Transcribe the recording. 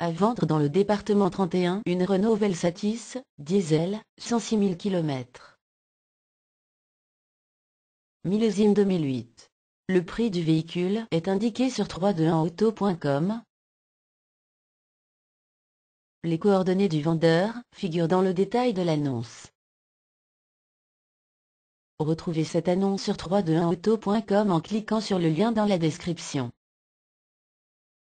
À vendre dans le département 31 une Renault Velsatis, diesel, 106 000 km. Millésime 2008. Le prix du véhicule est indiqué sur 321auto.com. Les coordonnées du vendeur figurent dans le détail de l'annonce. Retrouvez cette annonce sur 321auto.com en cliquant sur le lien dans la description.